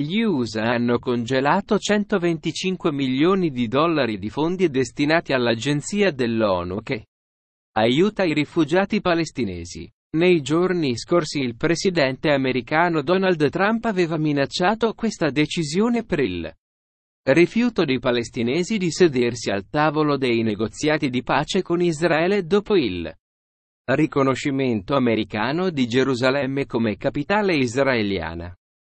Gli USA hanno congelato 125 milioni di dollari di fondi destinati all'agenzia dell'ONU che aiuta i rifugiati palestinesi. Nei giorni scorsi il presidente americano Donald Trump aveva minacciato questa decisione per il rifiuto dei palestinesi di sedersi al tavolo dei negoziati di pace con Israele dopo il riconoscimento americano di Gerusalemme come capitale israeliana.